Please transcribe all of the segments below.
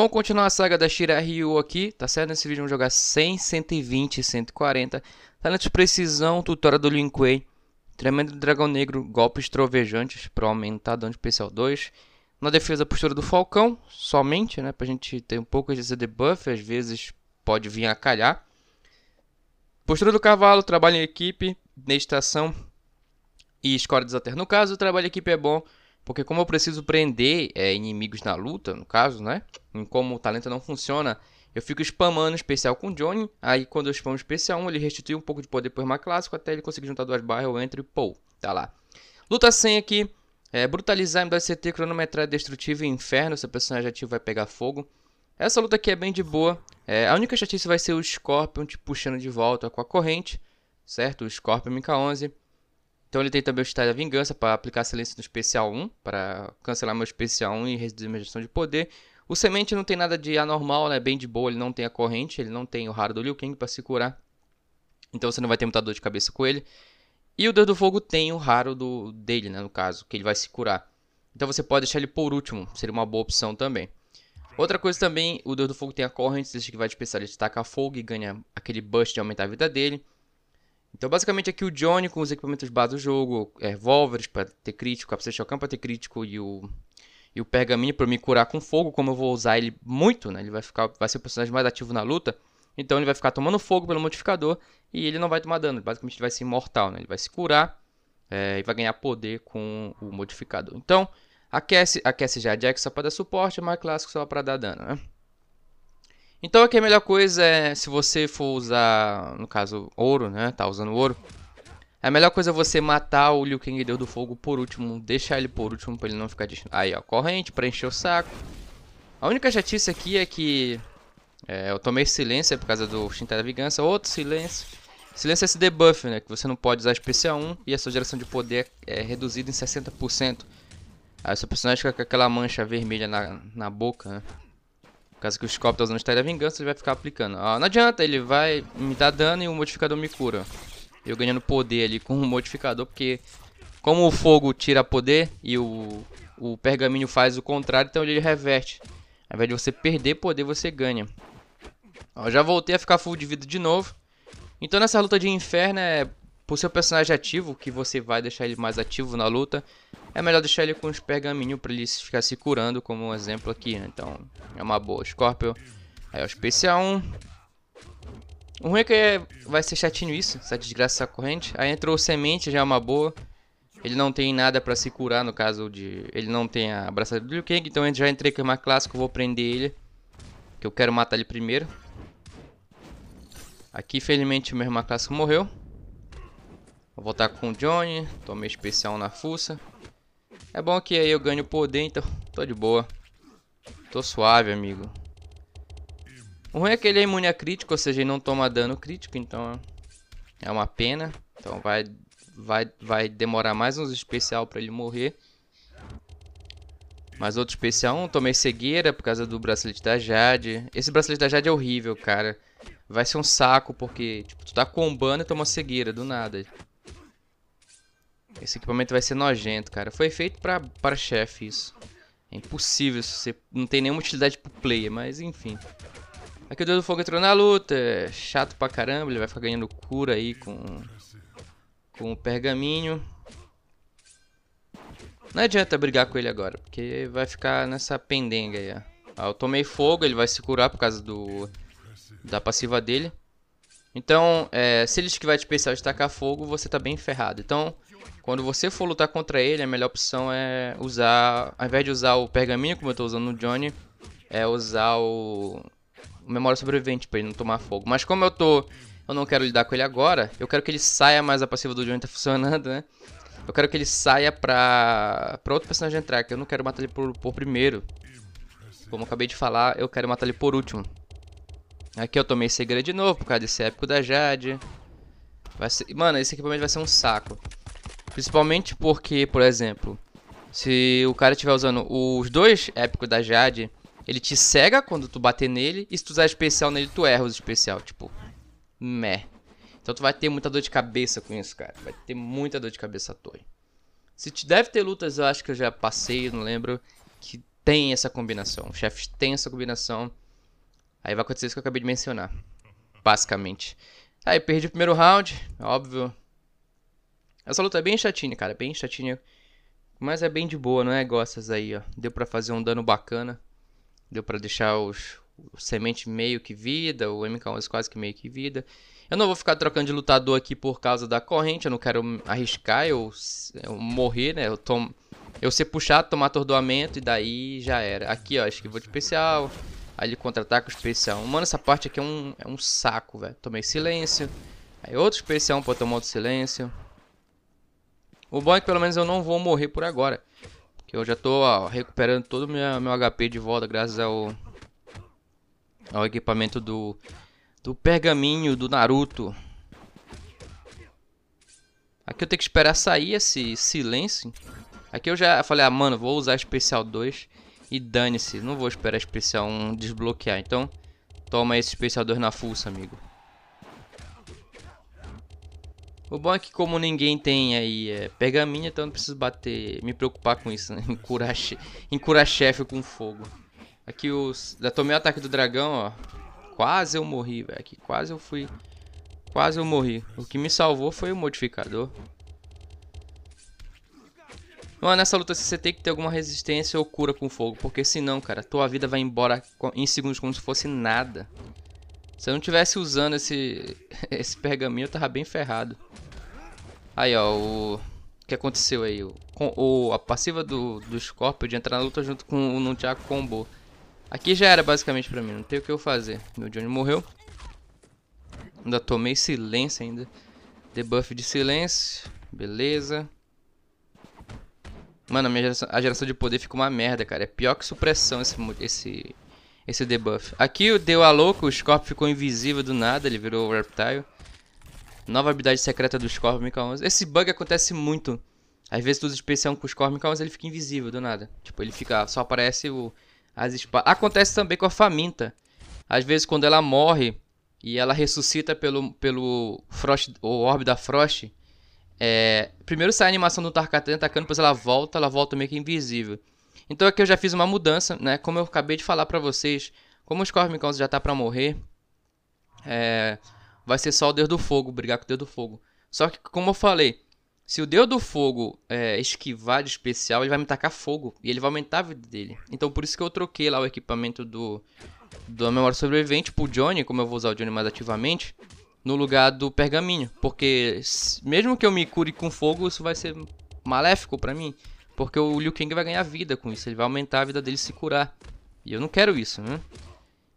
Vamos continuar a saga da Shira Ryu aqui, tá certo? Nesse vídeo vamos jogar 100, 120 140. Talentos Precisão, Tutora do Lin Kuei. Tremendo Dragão Negro, Golpes Trovejantes para aumentar dano especial 2. Na defesa, postura do Falcão, somente, né? Pra gente ter um pouco de debuff, às vezes pode vir a calhar. Postura do Cavalo, trabalho em equipe, meditação e escora desalter. No caso, o trabalho em equipe é bom porque como eu preciso prender é, inimigos na luta, no caso, né? Em como o talento não funciona, eu fico spamando especial com o Johnny. Aí quando eu spamo especial 1, ele restitui um pouco de poder por uma clássico até ele conseguir juntar duas barras, eu entro e pô, tá lá. Luta sem aqui. É, brutalizar CT, cronometragem destrutivo e inferno. Seu personagem ativo vai pegar fogo. Essa luta aqui é bem de boa. É, a única chatice vai ser o Scorpion te puxando de volta com a corrente, certo? O Scorpion MK11. Então ele tem também o Estado da Vingança para aplicar silêncio no especial 1, para cancelar meu especial 1 e reduzir minha gestão de poder. O Semente não tem nada de anormal, né? Bem de boa, ele não tem a corrente, ele não tem o raro do Liu Kang para se curar. Então você não vai ter muita dor de cabeça com ele. E o Deus do Fogo tem o raro do, dele, né? No caso, que ele vai se curar. Então você pode deixar ele por último, seria uma boa opção também. Outra coisa também, o Deus do Fogo tem a corrente, deixa que vai dispensar ele de tacar fogo e ganha aquele buff de aumentar a vida dele. Então, basicamente, aqui o Johnny com os equipamentos base do jogo, é, revólveres para ter crítico, a Precisa Shokan para ter crítico e o, e o pergaminho para me curar com fogo, como eu vou usar ele muito, né? Ele vai, ficar, vai ser o personagem mais ativo na luta. Então ele vai ficar tomando fogo pelo modificador e ele não vai tomar dano. Basicamente ele vai ser imortal, né? Ele vai se curar é, e vai ganhar poder com o modificador. Então, aquece, aquece já a Jack só para dar suporte, mas clássico só para dar dano, né? Então aqui a melhor coisa é, se você for usar, no caso, ouro, né? Tá usando ouro. A melhor coisa é você matar o Liu Kang deu do Fogo por último. Deixar ele por último pra ele não ficar... De... Aí, ó. Corrente, preencher o saco. A única chatice aqui é que... É, eu tomei silêncio é por causa do Shintai da Vingança. Outro silêncio. Silêncio é esse debuff, né? Que você não pode usar especial 1 e a sua geração de poder é, é reduzida em 60%. Aí seu personagem fica com aquela mancha vermelha na, na boca, né? caso que os Scorpions não estejam da vingança, ele vai ficar aplicando. Ah, não adianta, ele vai me dar dano e o modificador me cura. Eu ganhando poder ali com o modificador, porque como o fogo tira poder e o, o pergaminho faz o contrário, então ele reverte. Ao invés de você perder poder, você ganha. Ó, já voltei a ficar full de vida de novo. Então nessa luta de inferno é por seu personagem ativo, que você vai deixar ele mais ativo na luta, é melhor deixar ele com os pergaminhos pra ele ficar se curando, como um exemplo aqui, né? Então, é uma boa. Scorpio. Aí, o especial 1. O ruim é que vai ser chatinho isso, essa desgraça corrente. Aí entrou semente, já é uma boa. Ele não tem nada pra se curar, no caso de... Ele não tem a abraçada do Liu Kang, então eu já entrei com uma clássico, vou prender ele. Que eu quero matar ele primeiro. Aqui, felizmente, o mesmo clássico morreu. Vou voltar com o Johnny. Tomei especial na fuça. É bom que aí eu ganho poder, então tô de boa. Tô suave, amigo. O ruim é que ele é imune a crítico, ou seja, ele não toma dano crítico, então é uma pena. Então vai, vai, vai demorar mais uns especial pra ele morrer. Mas outro especial, um, tomei cegueira por causa do bracelete da Jade. Esse bracelete da Jade é horrível, cara. Vai ser um saco, porque tipo, tu tá combando e toma cegueira, do nada. Esse equipamento vai ser nojento, cara. Foi feito pra, para chefe isso. É impossível isso. Você não tem nenhuma utilidade pro player, mas enfim. Aqui o Deus do Fogo entrou na luta. É chato pra caramba. Ele vai ficar ganhando cura aí com... Com o pergaminho. Não adianta brigar com ele agora, porque vai ficar nessa pendenga aí, ó. Ah, eu tomei fogo, ele vai se curar por causa do... Da passiva dele. Então, é, se ele estiver de especial de tacar fogo, você tá bem ferrado. Então, quando você for lutar contra ele, a melhor opção é usar, ao invés de usar o pergaminho, como eu estou usando no Johnny, é usar o, o memória sobrevivente para ele não tomar fogo. Mas como eu tô, eu não quero lidar com ele agora, eu quero que ele saia, mais a passiva do Johnny tá funcionando, né? Eu quero que ele saia pra, pra outro personagem entrar, que eu não quero matar ele por, por primeiro. Como eu acabei de falar, eu quero matar ele por último. Aqui eu tomei cegueira de novo, por causa desse épico da Jade. Ser... Mano, esse equipamento vai ser um saco. Principalmente porque, por exemplo, se o cara estiver usando os dois épicos da Jade, ele te cega quando tu bater nele, e se tu usar especial nele, tu erra os especial, tipo, meh. Então tu vai ter muita dor de cabeça com isso, cara. Vai ter muita dor de cabeça à toa. Se te deve ter lutas, eu acho que eu já passei, não lembro, que tem essa combinação. Os chefes têm essa combinação. Aí vai acontecer isso que eu acabei de mencionar, basicamente. Aí perdi o primeiro round, óbvio, essa luta é bem chatinha, cara, bem chatinha. Mas é bem de boa, não é igual essas aí, ó. Deu pra fazer um dano bacana. Deu pra deixar os, o Semente meio que vida, o MK11 quase que meio que vida. Eu não vou ficar trocando de lutador aqui por causa da corrente, eu não quero arriscar, eu, eu morrer, né? Eu, tom, eu ser puxado, tomar atordoamento e daí já era. Aqui, ó, acho que vou de especial. Aí ele contra ataque o especial. Mano, essa parte aqui é um, é um saco, velho. Tomei silêncio. Aí outro especial pra tomar outro silêncio. O bom é que pelo menos eu não vou morrer por agora. Que eu já tô ó, recuperando todo o meu, HP de volta graças ao, ao equipamento do, do pergaminho do Naruto. Aqui eu tenho que esperar sair esse silêncio. Aqui eu já falei, ah, mano, vou usar especial 2 e dane-se. Não vou esperar especial 1 desbloquear. Então, toma esse especial 2 na fuça, amigo. O bom é que como ninguém tem aí é, pergaminho, então não preciso bater, me preocupar com isso, né? em curar chefe com fogo. Aqui os... Já tomei o ataque do dragão, ó. Quase eu morri, velho. Aqui quase eu fui... Quase eu morri. O que me salvou foi o modificador. Mano, nessa luta você tem que ter alguma resistência ou cura com fogo. Porque senão, cara, tua vida vai embora em segundos como se fosse nada. Se eu não tivesse usando esse, esse pergaminho, eu tava bem ferrado. Aí, ó, o, o que aconteceu aí? O, o, a passiva do, do Scorpio de entrar na luta junto com o Nunchaku Combo. Aqui já era basicamente pra mim, não tem o que eu fazer. Meu Johnny morreu. Ainda tomei silêncio ainda. Debuff de silêncio, beleza. Mano, a, geração, a geração de poder fica uma merda, cara. É pior que supressão esse, esse esse debuff. Aqui deu a louco, o Scorpio ficou invisível do nada, ele virou o Reptile. Nova habilidade secreta do Scorpio Mecha 11. Esse bug acontece muito. Às vezes tudo especial com o Scorpio Mecha 11 ele fica invisível do nada. Tipo, ele fica, só aparece o, as espadas. Acontece também com a Faminta. Às vezes quando ela morre e ela ressuscita pelo, pelo Frost, o Orbe da Frost. É, primeiro sai a animação do Tarkatan atacando, depois ela volta, ela volta meio que invisível. Então aqui eu já fiz uma mudança, né? Como eu acabei de falar para vocês, como o Scorpion já tá para morrer, é... vai ser só o Deus do Fogo, brigar com o Deus do Fogo. Só que, como eu falei, se o Deus do Fogo é, esquivar de especial, ele vai me tacar fogo. E ele vai aumentar a vida dele. Então por isso que eu troquei lá o equipamento do, do Memória Sobrevivente pro Johnny, como eu vou usar o Johnny mais ativamente, no lugar do pergaminho. Porque mesmo que eu me cure com fogo, isso vai ser maléfico para mim. Porque o Liu Kang vai ganhar vida com isso. Ele vai aumentar a vida dele se curar. E eu não quero isso, né?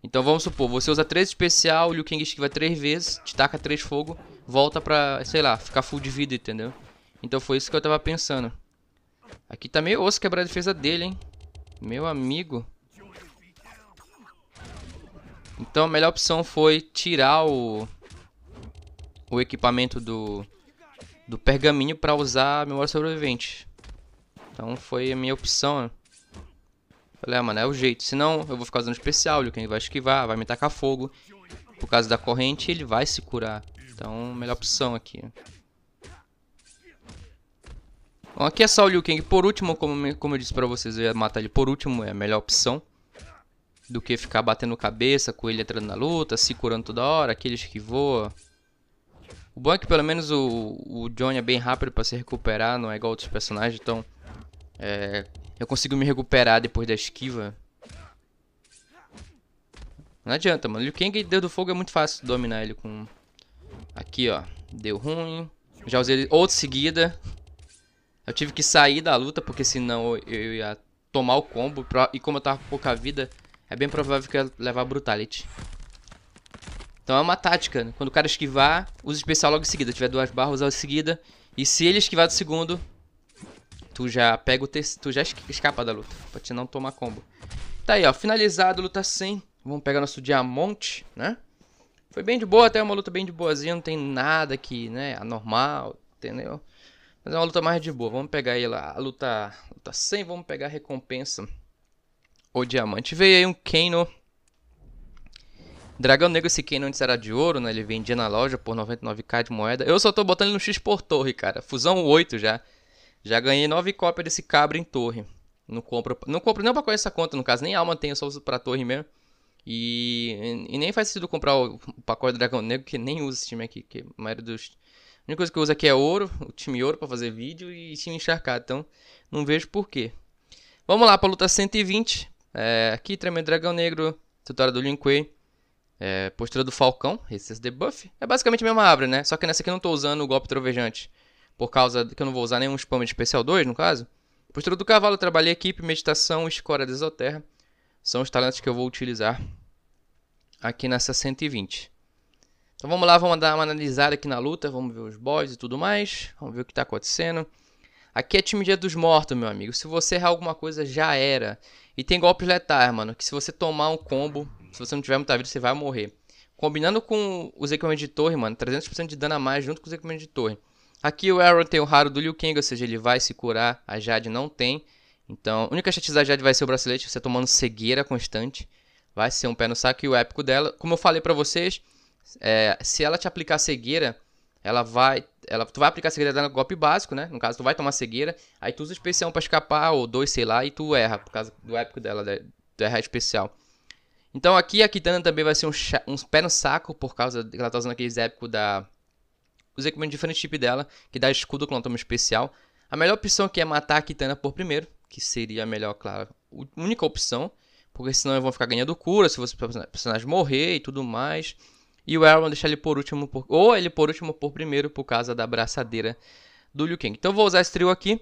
Então vamos supor, você usa 3 especial, o Liu Kang esquiva 3 vezes, te taca 3 fogo, volta pra, sei lá, ficar full de vida, entendeu? Então foi isso que eu tava pensando. Aqui tá meio osso quebrar a defesa dele, hein? Meu amigo. Então a melhor opção foi tirar o, o equipamento do, do pergaminho pra usar a memória sobrevivente. Então foi a minha opção. Né? Falei, ah, mano, é o jeito. Senão eu vou ficar usando especial, o quem vai esquivar, vai me tacar fogo. Por causa da corrente, ele vai se curar. Então, melhor opção aqui. Bom, aqui é só o Liu Kang por último, como, como eu disse pra vocês, eu ia matar ele por último, é a melhor opção. Do que ficar batendo cabeça com ele entrando na luta, se curando toda hora, aquele esquivou. O bom é que pelo menos o, o Johnny é bem rápido pra se recuperar, não é igual outros personagens, então é, eu consigo me recuperar depois da esquiva. Não adianta, mano. Liu Kang, Deus do Fogo, é muito fácil dominar ele com... Aqui, ó. Deu ruim. Já usei ele outra seguida. Eu tive que sair da luta, porque senão eu ia tomar o combo. E como eu tava com pouca vida, é bem provável que eu ia levar Brutality. Então é uma tática. Né? Quando o cara esquivar, usa especial logo em seguida. Se tiver duas barras, usa em seguida. E se ele esquivar do segundo, tu já pega o terceiro, tu já escapa da luta, pra te não tomar combo. Tá aí, ó, finalizado a luta 100. Vamos pegar nosso diamante, né? Foi bem de boa, até uma luta bem de boazinha, não tem nada que, né, anormal, entendeu? Mas é uma luta mais de boa. Vamos pegar aí lá a luta, luta 100, vamos pegar a recompensa. O diamante. Veio aí um Kano. Dragão Negro, esse Kano antes era de ouro, né? Ele vendia na loja por 99k de moeda. Eu só tô botando ele no X por torre, cara. Fusão 8 já. Já ganhei nove cópias desse cabra em torre. Não compro, não compro nem pra conhecer essa conta, no caso, nem alma tenho, só uso pra torre mesmo. E, e nem faz sentido comprar o, o pacote do Dragão Negro, que nem usa esse time aqui, que a maioria dos... A única coisa que eu uso aqui é ouro, o time ouro para fazer vídeo e time encharcado, então não vejo porquê. Vamos lá para luta 120. É, aqui, Tremendo Dragão Negro, tutorial do Lin Kuei. É, postura do Falcão, esses Debuff. É basicamente a mesma abra, né? Só que nessa aqui eu não estou usando o golpe trovejante por causa que eu não vou usar nenhum spam especial 2, no caso. Postura do cavalo, trabalhei equipe, meditação, escora de exoterra. São os talentos que eu vou utilizar aqui nessa 120. Então vamos lá, vamos dar uma analisada aqui na luta, vamos ver os boys e tudo mais, vamos ver o que está acontecendo. Aqui é time dia dos mortos, meu amigo. Se você errar alguma coisa, já era. E tem golpes letais, mano, que se você tomar um combo, se você não tiver muita vida, você vai morrer. Combinando com os equipamentos de torre, mano, 300% de dano a mais junto com os equipamentos de torre. Aqui o Aaron tem o raro do Liu Kang, ou seja, ele vai se curar, a Jade não tem. Então, a única chance da Jade vai ser o bracelete, você tomando cegueira constante. Vai ser um pé no saco e o épico dela. Como eu falei para vocês, é, se ela te aplicar cegueira, ela vai. Ela, tu vai aplicar cegueira dela no golpe básico, né? No caso, tu vai tomar cegueira. Aí tu usa especial para escapar, ou dois, sei lá, e tu erra, por causa do épico dela, tu erra especial. Então aqui a Kitana também vai ser um, um pé no saco, por causa que ela tá usando aqueles épicos da usei equipamentos um diferente tipo dela, que dá escudo com um especial. A melhor opção que é matar a Kitana por primeiro, que seria a melhor, claro, única opção, porque senão eles vão ficar ganhando cura se você personagem morrer e tudo mais. E o Elrond deixar ele por último, por, ou ele por último por primeiro, por causa da abraçadeira do Liu Kang. Então vou usar esse trio aqui,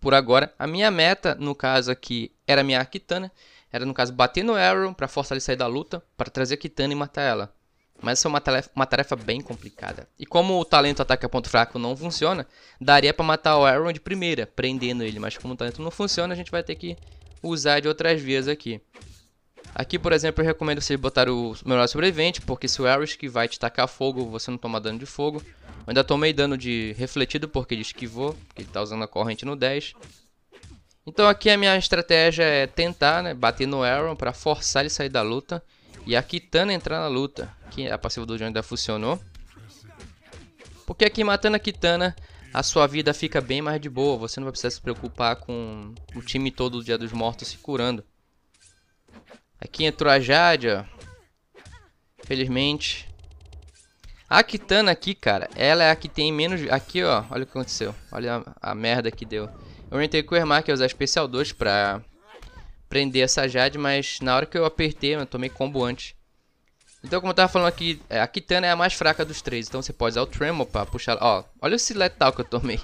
por agora. A minha meta, no caso aqui, era minha Kitana. Era, no caso, bater no Arrow para forçar ele sair da luta, para trazer a Kitana e matar ela. Mas é uma tarefa, uma tarefa bem complicada. E como o talento ataca ponto fraco não funciona, daria para matar o Aaron de primeira, prendendo ele. Mas como o talento não funciona, a gente vai ter que usar de outras vias aqui. Aqui, por exemplo, eu recomendo vocês botar o melhor sobrevivente, porque se o Aaron que vai te tacar fogo, você não toma dano de fogo. Eu ainda tomei dano de refletido, porque ele esquivou, porque ele tá usando a corrente no 10. Então aqui a minha estratégia é tentar né, bater no Aaron para forçar ele sair da luta. E a Kitana entrar na luta. Que a passiva do Johnny ainda funcionou. Porque aqui matando a Kitana, a sua vida fica bem mais de boa. Você não vai precisar se preocupar com o time todo do Dia dos Mortos se curando. Aqui entrou a Jade, ó. Felizmente. A Kitana aqui, cara, ela é a que tem menos... Aqui, ó, olha o que aconteceu. Olha a, a merda que deu. Eu entrei com o Ermar, que ia usar Especial 2 pra prender essa Jade, mas na hora que eu apertei, eu tomei combo antes. Então, como eu tava falando aqui, é, a Kitana é a mais fraca dos três, então você pode usar o Tremor pra puxar... Ó, olha esse letal que eu tomei.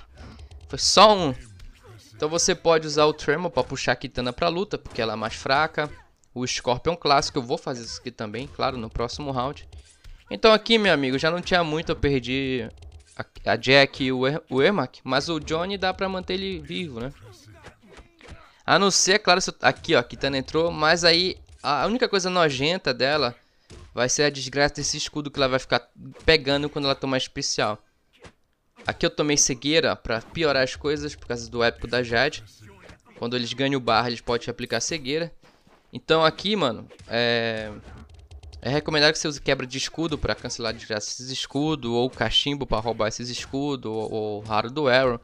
Foi só um. Então você pode usar o Tremor pra puxar a Kitana pra luta, porque ela é mais fraca. O Scorpion é clássico, eu vou fazer isso aqui também, claro, no próximo round. Então aqui, meu amigo, já não tinha muito, eu perdi a, a Jack e o, er o Ermac, mas o Johnny dá pra manter ele vivo, né? A não ser, é claro, se eu... aqui ó, Kitana entrou, mas aí a única coisa nojenta dela vai ser a desgraça desse escudo que ela vai ficar pegando quando ela tomar especial. Aqui eu tomei cegueira pra piorar as coisas por causa do épico da Jade. Quando eles ganham o bar eles podem aplicar cegueira. Então aqui, mano, é... É recomendado que você use quebra de escudo para cancelar desgraça esses escudos, ou cachimbo para roubar esses escudos, ou, ou raro do Arrow.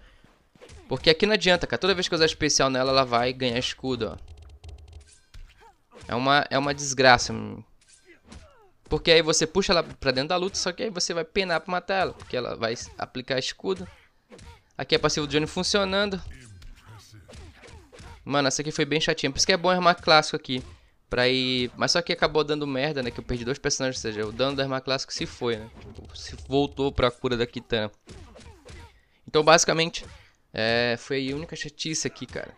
Porque aqui não adianta, cara. Toda vez que eu usar especial nela, ela vai ganhar escudo, ó. É uma, é uma desgraça. Porque aí você puxa ela pra dentro da luta, só que aí você vai penar pra matar ela. Porque ela vai aplicar escudo. Aqui é passivo do Johnny funcionando. Mano, essa aqui foi bem chatinha. Por isso que é bom armar clássico aqui. Pra ir... Mas só que acabou dando merda, né? Que eu perdi dois personagens, ou seja, o dano da arma clássico se foi, né? Tipo, se voltou pra cura da Kitana. Então, basicamente, é, foi a única chatice aqui, cara.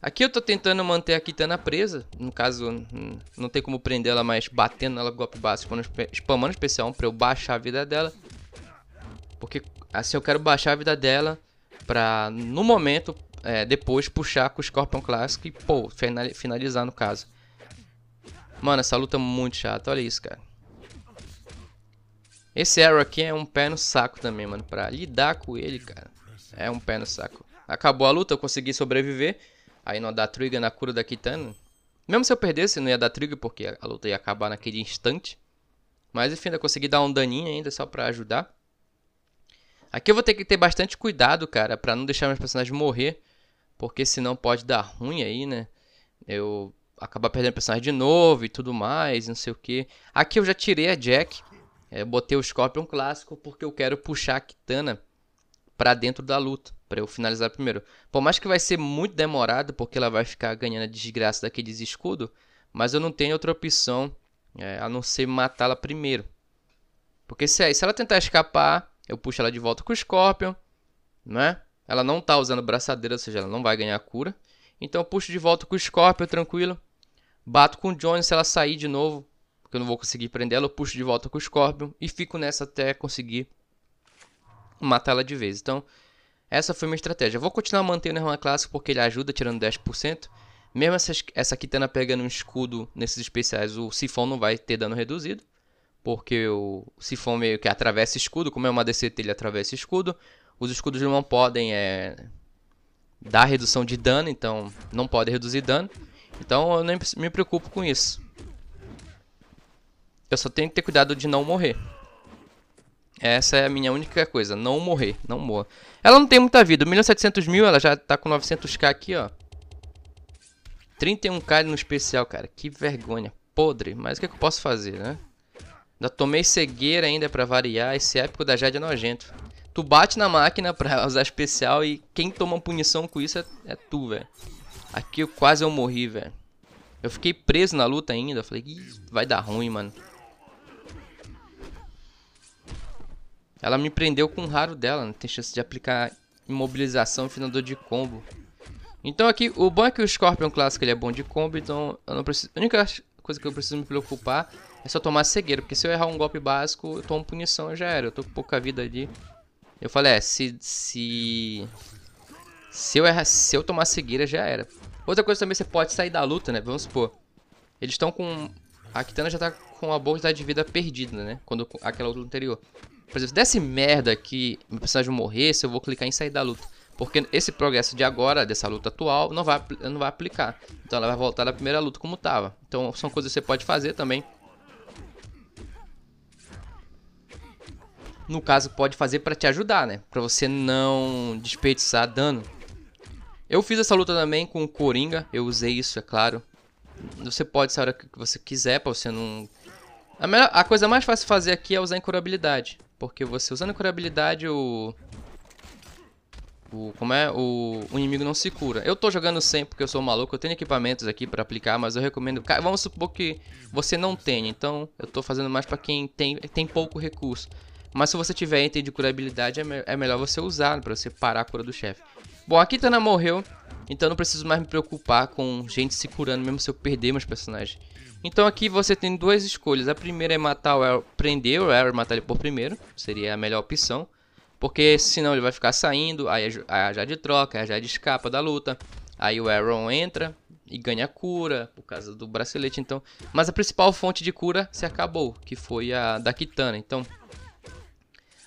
Aqui eu tô tentando manter a Kitana presa. No caso, não tem como prender ela, mais batendo ela com golpe básico, spamando especial pra eu baixar a vida dela. Porque assim eu quero baixar a vida dela pra, no momento, é, depois puxar com o Scorpion Clássico e, pô, finalizar no caso. Mano, essa luta é muito chata, olha isso, cara. Esse arrow aqui é um pé no saco também, mano. Pra lidar com ele, cara. É um pé no saco. Acabou a luta, eu consegui sobreviver. Aí não dá trigger na cura da Kitana. Mesmo se eu perdesse, não ia dar trigger, porque a luta ia acabar naquele instante. Mas enfim, ainda consegui dar um daninho ainda só pra ajudar. Aqui eu vou ter que ter bastante cuidado, cara, pra não deixar meus personagens morrer. Porque senão pode dar ruim aí, né? Eu acabar perdendo personagem de novo e tudo mais, não sei o que. Aqui eu já tirei a Jack. É, eu botei o Scorpion clássico porque eu quero puxar a Kitana para dentro da luta, para eu finalizar primeiro. Por mais que vai ser muito demorado, porque ela vai ficar ganhando a desgraça daqueles escudos, mas eu não tenho outra opção é, a não ser matá-la primeiro. Porque se, é se ela tentar escapar, eu puxo ela de volta com o Scorpion, né? Ela não tá usando braçadeira, ou seja, ela não vai ganhar cura. Então eu puxo de volta com o Scorpion, tranquilo. Bato com o Jones, se ela sair de novo, porque eu não vou conseguir prender ela, eu puxo de volta com o Scorpion e fico nessa até conseguir matar ela de vez. Então, essa foi minha estratégia. vou continuar mantendo o Irmã Clássico porque ele ajuda tirando 10%. Mesmo essa, essa Kitana pegando um escudo nesses especiais, o Sifon não vai ter dano reduzido. Porque o Sifon meio que atravessa escudo, como é uma DCT, ele atravessa escudo. Os escudos não podem é, dar redução de dano, então não pode reduzir dano. Então eu nem me preocupo com isso. Eu só tenho que ter cuidado de não morrer. Essa é a minha única coisa, não morrer, não morra. Ela não tem muita vida, 1.700 mil, ela já tá com 900k aqui, ó. 31k no especial, cara, que vergonha, podre. Mas o que, é que eu posso fazer, né? Ainda tomei cegueira ainda pra variar, esse épico da Jade é nojento. Tu bate na máquina pra usar especial e quem toma punição com isso é, é tu, velho. Aqui eu quase eu morri, velho. Eu fiquei preso na luta ainda, eu falei, vai dar ruim, mano. Ela me prendeu com o raro dela, não tem chance de aplicar imobilização finador de combo. Então aqui, o bom é que o Scorpion clássico ele é bom de combo, então eu não preciso... A única coisa que eu preciso me preocupar é só tomar cegueira, porque se eu errar um golpe básico, eu tomo punição e já era. Eu tô com pouca vida ali. Eu falei, é, se... Se, se eu errar, se eu tomar cegueira, já era. Outra coisa também, você pode sair da luta, né? Vamos supor. Eles estão com... A Kitana já tá com a bolsa de vida perdida, né? Quando aquela luta anterior. Por exemplo, se desse merda que o personagem morresse, eu vou clicar em sair da luta. Porque esse progresso de agora, dessa luta atual, não vai, não vai aplicar. Então ela vai voltar da primeira luta como estava. Então são coisas que você pode fazer também. No caso, pode fazer para te ajudar, né? Pra você não desperdiçar dano. Eu fiz essa luta também com o Coringa. Eu usei isso, é claro. Você pode, se a hora que você quiser, pra você não... A, melhor, a coisa mais fácil de fazer aqui é usar a incurabilidade. Porque você usando a curabilidade, o... o como é? O, o, inimigo não se cura. Eu tô jogando sem porque eu sou um maluco. Eu tenho equipamentos aqui pra aplicar, mas eu recomendo... Vamos supor que você não tenha. Então, eu tô fazendo mais pra quem tem, tem pouco recurso. Mas se você tiver item de curabilidade, é, me é melhor você usar pra você parar a cura do chefe. Bom, a Kitana morreu. Então eu não preciso mais me preocupar com gente se curando mesmo se eu perder meus personagens. Então aqui você tem duas escolhas. A primeira é matar o Arrow, prender o Arrow e matar ele por primeiro. Seria a melhor opção. Porque senão ele vai ficar saindo, aí a é Jade é troca, a Jade escapa da luta. Aí o Aaron entra e ganha cura por causa do bracelete, então... Mas a principal fonte de cura se acabou, que foi a da Kitana, então...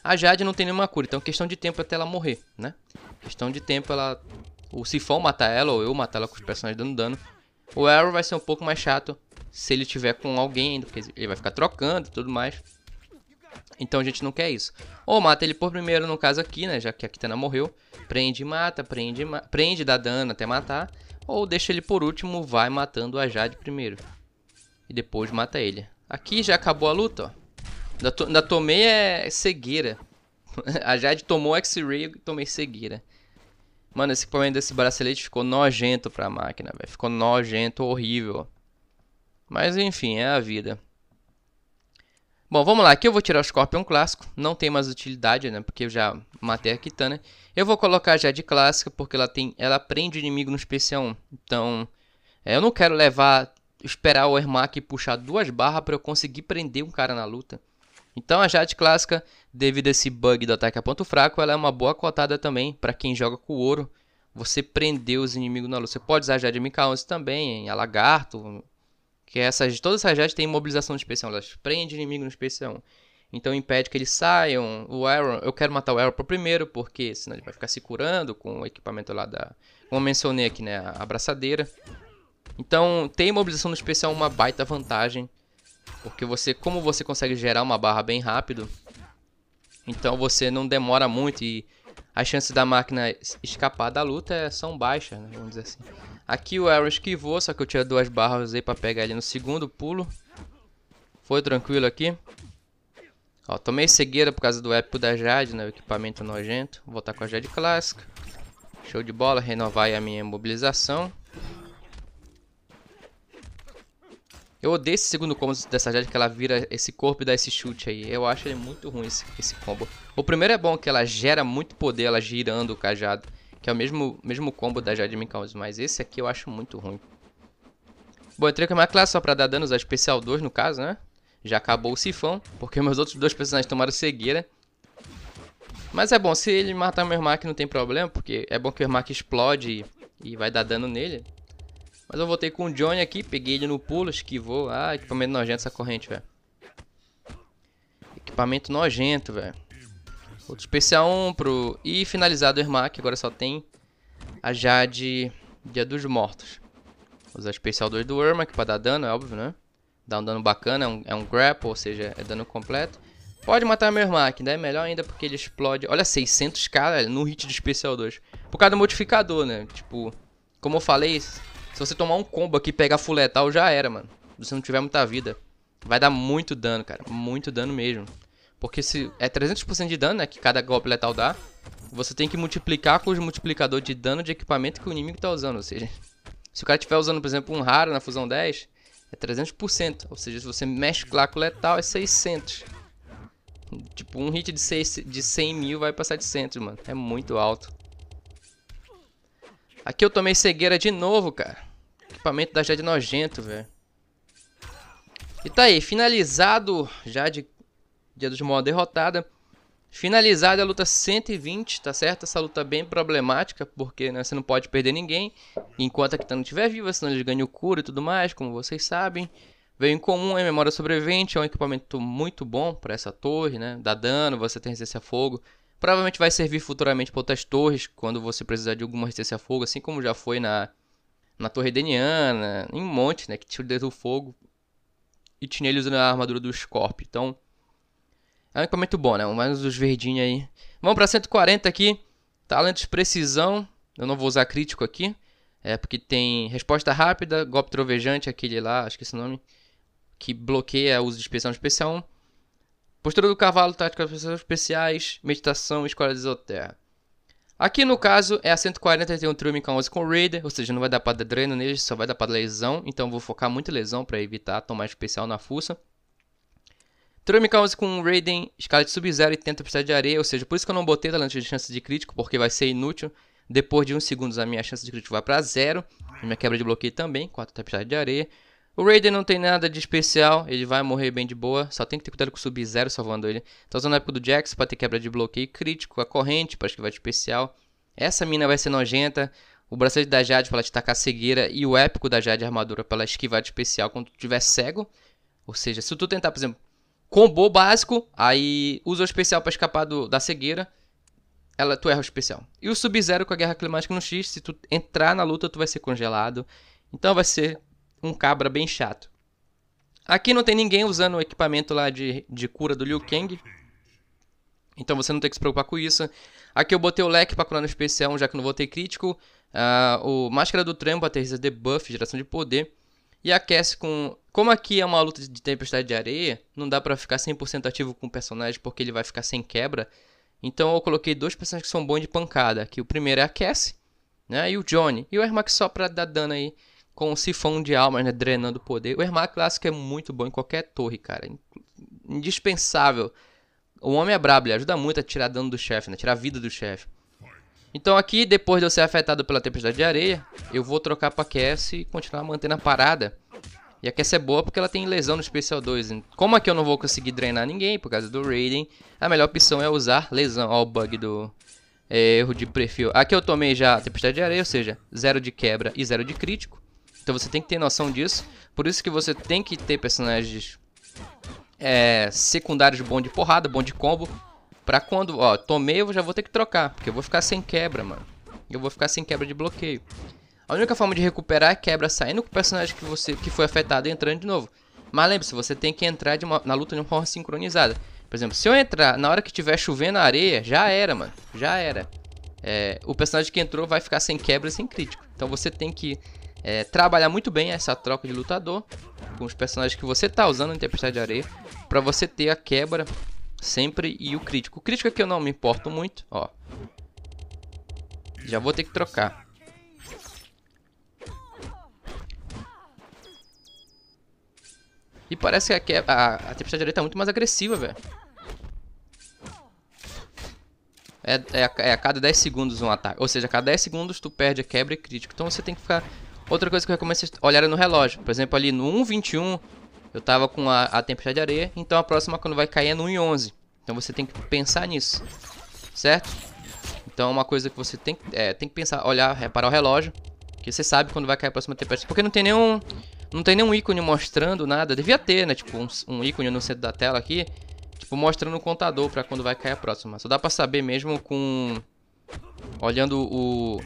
A Jade não tem nenhuma cura, então é questão de tempo até ela morrer, né? Questão de tempo ela o Sifão matar ela, ou eu matar ela com os personagens dando dano. O Arrow vai ser um pouco mais chato se ele tiver com alguém ainda, porque ele vai ficar trocando e tudo mais. Então a gente não quer isso. Ou mata ele por primeiro, no caso aqui, né? Já que a Kitana morreu. Prende e mata, prende e ma prende, dá dano até matar. Ou deixa ele por último, vai matando a Jade primeiro. E depois mata ele. Aqui já acabou a luta, ó. Da, to tomei é cegueira. a Jade tomou X-Ray e tomei cegueira. Mano, esse equipamento desse bracelete ficou nojento pra máquina, velho. Ficou nojento, horrível. Mas enfim, é a vida. Bom, vamos lá. Aqui eu vou tirar o Scorpion clássico. Não tem mais utilidade, né? Porque eu já matei a Kitana. Eu vou colocar já de clássica, porque ela tem, ela prende inimigo no especial 1 Então, é, eu não quero levar, esperar o Ermac puxar duas barras para eu conseguir prender um cara na luta. Então a Jade clássica, devido a esse bug do ataque a ponto fraco, ela é uma boa cotada também para quem joga com ouro. Você prender os inimigos na luz. Você pode usar a Jade MK11 também, em Alagarto. que é essas, todas essas Jades têm imobilização de especial, elas prendem inimigo no especial. Então impede que eles saiam. O Aaron, eu quero matar o Aaron pro primeiro, porque senão ele vai ficar se curando com o equipamento lá da. Como eu mencionei aqui, né? A abraçadeira. Então, tem imobilização no especial uma baita vantagem. Porque você, como você consegue gerar uma barra bem rápido, então você não demora muito e as chances da máquina escapar da luta é, são baixas, né? vamos dizer assim. Aqui o Arrow esquivou, só que eu tirei duas barras aí pra pegar ele no segundo pulo. Foi tranquilo aqui. Ó, tomei cegueira por causa do épico da Jade, né? O equipamento nojento. Vou voltar com a Jade clássica. Show de bola, renovar a minha mobilização. Eu odeio esse segundo combo dessa Jade, que ela vira esse corpo e dá esse chute aí. Eu acho ele muito ruim, esse, esse combo. O primeiro é bom, que ela gera muito poder, ela girando o cajado. Que é o mesmo, mesmo combo da Jade Minkaus, mas esse aqui eu acho muito ruim. Bom, eu entrei com a minha classe só pra dar danos, a especial 2 no caso, né? Já acabou o sifão, porque meus outros dois personagens tomaram cegueira. Mas é bom, se ele matar o Ermac não tem problema, porque é bom que o Ermac explode e, e vai dar dano nele. Mas eu voltei com o Johnny aqui, peguei ele no pulo, esquivou. Ah, equipamento nojento essa corrente, velho. Equipamento nojento, velho. Outro especial 1 pro... E finalizado o Ermac, agora só tem a Jade Dia dos Mortos. Vou usar especial 2 do Ermac pra dar dano, é óbvio, né? Dá um dano bacana, é um, é um grapple, ou seja, é dano completo. Pode matar meu Ermac, né? Melhor ainda porque ele explode. Olha, 600k, velho, no hit de especial 2. Por causa do modificador, né? Tipo, como eu falei, se você tomar um combo aqui e pegar full letal, já era, mano. Se você não tiver muita vida. Vai dar muito dano, cara. Muito dano mesmo. Porque se é 300% de dano, né, que cada golpe letal dá, você tem que multiplicar com os multiplicador de dano de equipamento que o inimigo tá usando. Ou seja, se o cara estiver usando, por exemplo, um raro na fusão 10, é 300%. Ou seja, se você mesclar com letal, é 600. Tipo, um hit de, 6, de 100 mil vai pra 700, mano. É muito alto. Aqui eu tomei cegueira de novo, cara. Equipamento da Jade nojento, velho. E tá aí, finalizado Jade, Dia dos Mó derrotada. Finalizada a luta 120, tá certo? Essa luta bem problemática, porque né, você não pode perder ninguém. Enquanto a Kitana estiver viva, senão eles ganham o cura e tudo mais, como vocês sabem. Veio em comum, é memória sobrevivente, é um equipamento muito bom para essa torre, né? Dá dano, você tem resistência a fogo. Provavelmente vai servir futuramente para outras torres, quando você precisar de alguma resistência a fogo, assim como já foi na, na Torre Deniana, em um monte, né, que tinha o dedo do fogo. E tinha ele usando a armadura do Scorpion Então, é um equipamento bom, né? Mais os verdinhos aí. Vamos para 140 aqui. Talentos precisão. Eu não vou usar crítico aqui. É porque tem resposta rápida, golpe trovejante, aquele lá, acho que é esse nome. Que bloqueia o uso de especial no especial 1. Postura do cavalo, tática das especiais, meditação, escola de esoterra. Aqui no caso é a 140 tem um Truman com 11 com Raider, ou seja, não vai dar pra dar dreno nele, só vai dar pra lesão, então vou focar muito lesão para evitar tomar especial na fuça. Truman com 11 com Raiden, escala de sub-zero e tenta precisar de areia, ou seja, por isso que eu não botei talento de chance de crítico, porque vai ser inútil. Depois de uns segundos a minha chance de crítico vai para zero, minha quebra de bloqueio também, 4 tempestades de areia. O Raiden não tem nada de especial, ele vai morrer bem de boa, só tem que ter cuidado com o Sub-Zero salvando ele. Tá usando a época do Jax pra ter quebra de bloqueio crítico, a corrente pra esquivar de especial. Essa mina vai ser nojenta, o bracelete da Jade pra ela te tacar cegueira e o épico da Jade armadura pra ela esquivar de especial quando tu tiver cego. Ou seja, se tu tentar, por exemplo, combo básico, aí usa o especial pra escapar do, da cegueira, ela, tu erra o especial. E o Sub-Zero com a guerra climática no X, se tu entrar na luta, tu vai ser congelado. Então vai ser um cabra bem chato. Aqui não tem ninguém usando o equipamento lá de, de cura do Liu Kang. Então você não tem que se preocupar com isso. Aqui eu botei o leque para curar no especial, já que não vou ter crítico. Uh, o Máscara do Trampo, aterriza debuff, geração de poder. E aquece com... Como aqui é uma luta de tempestade de areia, não dá para ficar 100% ativo com o personagem porque ele vai ficar sem quebra. Então eu coloquei dois personagens que são bons de pancada. Que o primeiro é aquece, né? E o Johnny. E o Ermac só pra dar dano aí com o sifão de almas, né, drenando poder. O Ermac clássico é muito bom em qualquer torre, cara. Indispensável. O homem é brabo, ele ajuda muito a tirar dano do chefe, né? Tirar a vida do chefe. Então aqui, depois de eu ser afetado pela tempestade de areia, eu vou trocar pra Cass e continuar mantendo a parada. E a Cass é boa porque ela tem lesão no especial 2. Como aqui eu não vou conseguir drenar ninguém por causa do Raiden, a melhor opção é usar lesão. Ó o bug do é, erro de perfil. Aqui eu tomei já a tempestade de areia, ou seja, zero de quebra e zero de crítico. Então você tem que ter noção disso. Por isso que você tem que ter personagens é, secundários bom de porrada, bom de combo. Pra quando, ó, tomei, eu já vou ter que trocar. Porque eu vou ficar sem quebra, mano. Eu vou ficar sem quebra de bloqueio. A única forma de recuperar é quebra saindo com o personagem que, você, que foi afetado e entrando de novo. Mas lembre-se, você tem que entrar uma, na luta de uma forma sincronizada. Por exemplo, se eu entrar na hora que tiver chovendo a areia, já era, mano. Já era. É, o personagem que entrou vai ficar sem quebra e sem crítico. Então você tem que é, trabalhar muito bem essa troca de lutador com os personagens que você tá usando em Tempestade de Areia para você ter a quebra sempre e o crítico. O crítico aqui é eu não me importo muito, ó. Já vou ter que trocar. E parece que a, quebra, a, a Tempestade de Areia tá muito mais agressiva, velho. É, é, é, a cada 10 segundos um ataque. Ou seja, a cada 10 segundos tu perde a quebra e crítico. Então você tem que ficar Outra coisa que eu recomendo é vocês olharem no relógio. Por exemplo, ali no 1.21 eu tava com a, a tempestade de areia, então a próxima quando vai cair é no 1.11. Então você tem que pensar nisso, certo? Então é uma coisa que você tem, é, tem que pensar, olhar, reparar o relógio, que você sabe quando vai cair a próxima tempestade. Porque não tem nenhum, não tem nenhum ícone mostrando nada. Devia ter, né? Tipo um, um ícone no centro da tela aqui, tipo mostrando o contador para quando vai cair a próxima. Só dá para saber mesmo com olhando o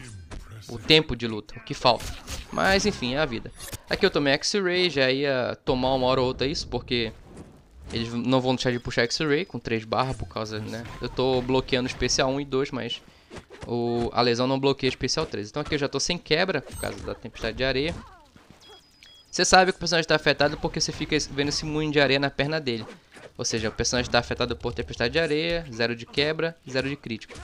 o tempo de luta, o que falta. Mas enfim, é a vida. Aqui eu tomei X-Ray, já ia tomar uma hora ou outra isso, porque eles não vão deixar de puxar X-Ray com 3 barras por causa, né? Eu tô bloqueando especial 1 e 2, mas o, a lesão não bloqueia especial 3. Então aqui eu já tô sem quebra, por causa da tempestade de areia. Você sabe que o personagem está afetado porque você fica vendo esse moinho de areia na perna dele. Ou seja, o personagem está afetado por tempestade de areia, zero de quebra, zero de crítico.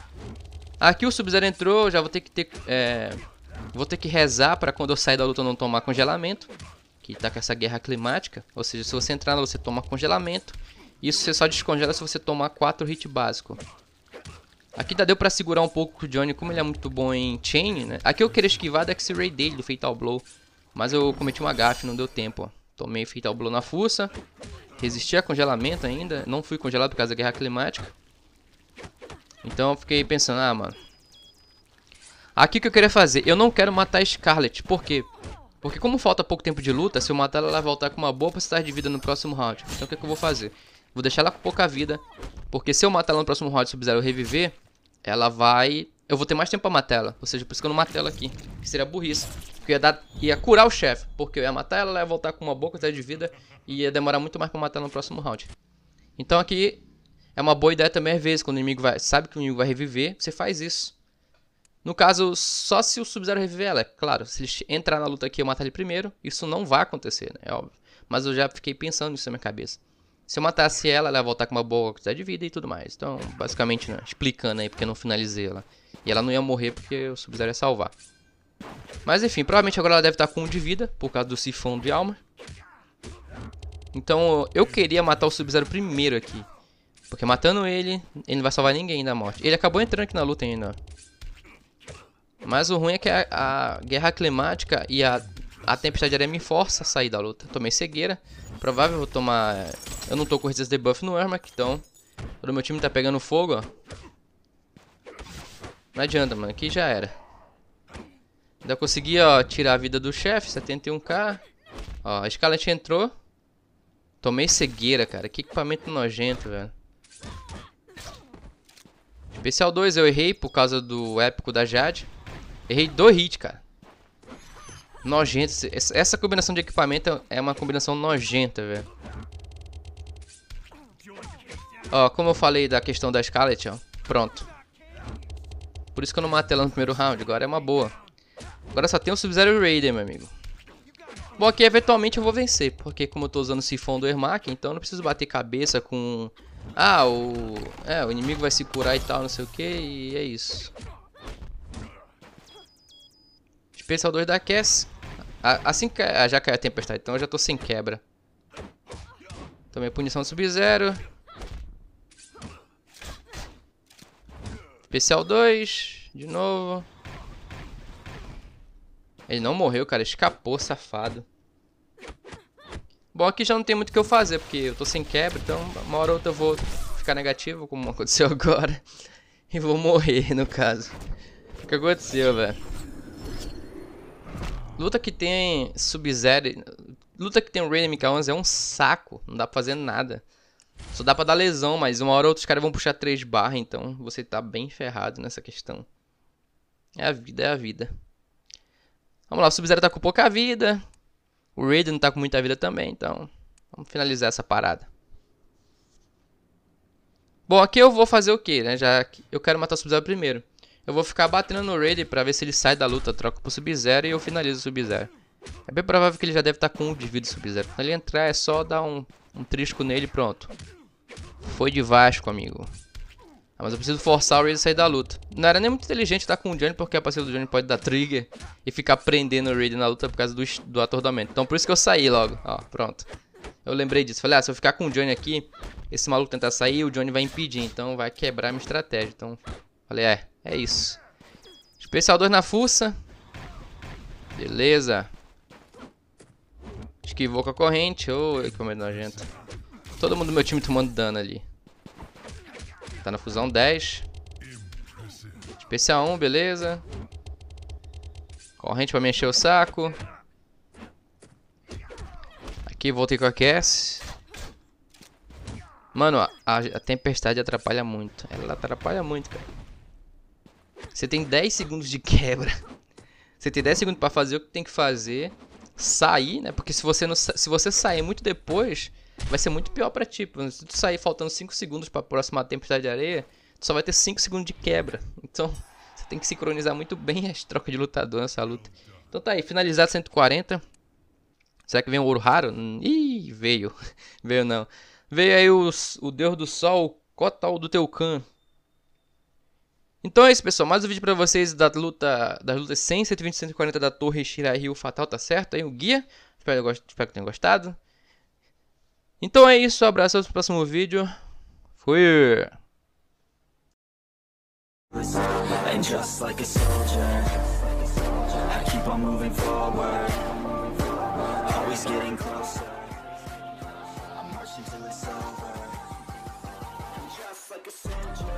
Aqui o Sub-Zero entrou, já vou ter que ter... É, vou ter que rezar para quando eu sair da luta não tomar congelamento. Que tá com essa guerra climática. Ou seja, se você entrar você toma congelamento. Isso você só descongela se você tomar 4 hit básico. Aqui dá deu pra segurar um pouco o Johnny, como ele é muito bom em chain, né? Aqui eu queria esquivar da X-Ray dele, do Fatal Blow. Mas eu cometi uma gafe, não deu tempo, ó. Tomei Fatal Blow na fuça. Resisti a congelamento ainda. Não fui congelado por causa da guerra climática. Então eu fiquei pensando, ah, mano. Aqui o que eu queria fazer, eu não quero matar a Scarlet, por quê? Porque como falta pouco tempo de luta, se eu matar ela, ela vai voltar com uma boa quantidade de vida no próximo round. Então o que, é que eu vou fazer? Vou deixar ela com pouca vida, porque se eu matar ela no próximo round se Sub-Zero reviver, ela vai... Eu vou ter mais tempo pra matar ela, ou seja, por isso que eu não matei ela aqui, que seria burrice. Porque ia, dar... ia curar o chefe, porque eu ia matar ela, ela ia voltar com uma boa quantidade de vida e ia demorar muito mais pra matar ela no próximo round. Então aqui é uma boa ideia também às vezes, quando o inimigo vai, sabe que o inimigo vai reviver, você faz isso. No caso, só se o Sub-Zero reviver ela, é claro. Se ele entrar na luta aqui e eu matar ele primeiro, isso não vai acontecer, né? É óbvio. Mas eu já fiquei pensando nisso na minha cabeça. Se eu matasse ela, ela ia voltar com uma boa quantidade de vida e tudo mais. Então, basicamente, né? explicando aí porque eu não finalizei ela. E ela não ia morrer porque o Sub-Zero ia salvar. Mas enfim, provavelmente agora ela deve estar com um de vida, por causa do sifão de alma. Então, eu queria matar o Sub-Zero primeiro aqui. Porque matando ele, ele não vai salvar ninguém da morte. Ele acabou entrando aqui na luta ainda, Mas o ruim é que a, a guerra climática e a, a tempestade de areia me força a sair da luta. Tomei cegueira. Provável eu vou tomar... É, eu não tô com resist debuff no Ermac, então... Todo meu time tá pegando fogo, ó. Não adianta, mano. Aqui já era. Ainda consegui, ó, tirar a vida do chefe. 71k. Ó, a escalete entrou. Tomei cegueira, cara. Que equipamento nojento, velho. Especial é 2 eu errei por causa do épico da Jade. Errei dois hits, cara. Nojento. Essa combinação de equipamento é uma combinação nojenta, velho. Ó, como eu falei da questão da Scarlet, ó. Pronto. Por isso que eu não matei ela no primeiro round. Agora é uma boa. Agora só tem o Sub-Zero Raider, meu amigo. Bom, aqui eventualmente eu vou vencer. Porque como eu tô usando o Sifão do Ermac, então eu não preciso bater cabeça com ah, o... É, o inimigo vai se curar e tal, não sei o que, e é isso. Especial 2 da Cass. Assim que já caiu é a tempestade, então eu já tô sem quebra. Tomei punição do Sub-Zero. Especial 2, de novo. Ele não morreu, cara. Escapou, safado. Bom, aqui já não tem muito o que eu fazer, porque eu tô sem quebra, então uma hora ou outra eu vou ficar negativo, como aconteceu agora. E vou morrer, no caso. O que aconteceu, velho? Luta que tem Sub-Zero... Luta que tem o Raiden MK11 é um saco. Não dá pra fazer nada. Só dá pra dar lesão, mas uma hora ou outra os caras vão puxar 3 barras, então você tá bem ferrado nessa questão. É a vida, é a vida. Vamos lá, o Sub-Zero tá com pouca vida. O Raiden tá com muita vida também, então vamos finalizar essa parada. Bom, aqui eu vou fazer o que, né? Já que eu quero matar o Sub-Zero primeiro. Eu vou ficar batendo no Raiden pra ver se ele sai da luta, troca pro Sub-Zero e eu finalizo o Sub-Zero. É bem provável que ele já deve estar tá com um de vida Sub-Zero. Quando ele entrar é só dar um, um trisco nele pronto. Foi de Vasco, amigo. Ah, mas eu preciso forçar o Razor a sair da luta. Não era nem muito inteligente estar com o Johnny, porque a parceira do Johnny pode dar trigger e ficar prendendo o Raiden na luta por causa do, do atordoamento. Então por isso que eu saí logo. Ó, pronto. Eu lembrei disso. Falei, ah, se eu ficar com o Johnny aqui, esse maluco tentar sair, o Johnny vai impedir. Então vai quebrar minha estratégia. Então, falei, é, é isso. Especial 2 na fuça. Beleza. Esquivou com a corrente. Ô, oh, que medo nojento. Todo mundo do meu time tomando dano ali. Tá na fusão 10. Especial 1, beleza. Corrente pra me encher o saco. Aqui, voltei com a QS. Mano, a, a, tempestade atrapalha muito. Ela atrapalha muito, cara. Você tem 10 segundos de quebra. Você tem 10 segundos pra fazer o que tem que fazer. Sair, né? Porque se você, não, se você sair muito depois, vai ser muito pior para ti. Se tu sair faltando 5 segundos para a próxima tempestade de areia, tu só vai ter 5 segundos de quebra. Então, você tem que sincronizar muito bem as trocas de lutador nessa luta. Então tá aí, finalizado 140. Será que vem um ouro raro? Ih, veio. veio não. Veio aí os, o Deus do Sol, Kotal do Teucan. Então é isso, pessoal. Mais um vídeo pra vocês da luta, das lutas 100, 120 140 da Torre Shirai Rio Fatal, tá certo? Aí o guia. Espero, espero que tenham gostado. Então é isso, abraço até o próximo vídeo. Fui! And just like a soldier, I keep on moving forward, always getting closer. I'm marching till it's over. And just like a soldier.